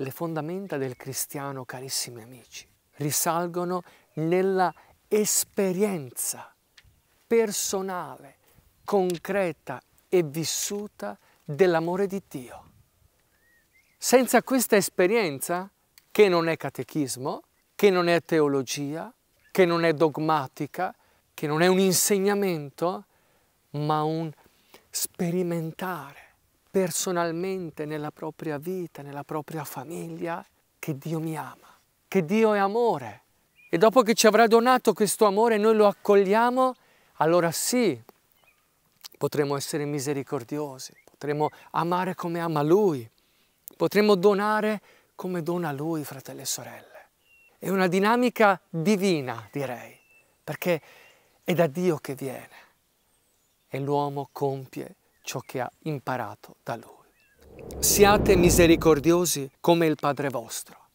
Le fondamenta del cristiano, carissimi amici, risalgono nella esperienza personale, concreta e vissuta dell'amore di Dio. Senza questa esperienza, che non è catechismo, che non è teologia, che non è dogmatica, che non è un insegnamento, ma un sperimentare personalmente nella propria vita, nella propria famiglia, che Dio mi ama, che Dio è amore. E dopo che ci avrà donato questo amore e noi lo accogliamo, allora sì, potremo essere misericordiosi, potremo amare come ama Lui, potremo donare come dona Lui, fratelli e sorelle. È una dinamica divina, direi, perché è da Dio che viene e l'uomo compie ciò che ha imparato da Lui. Siate misericordiosi come il Padre vostro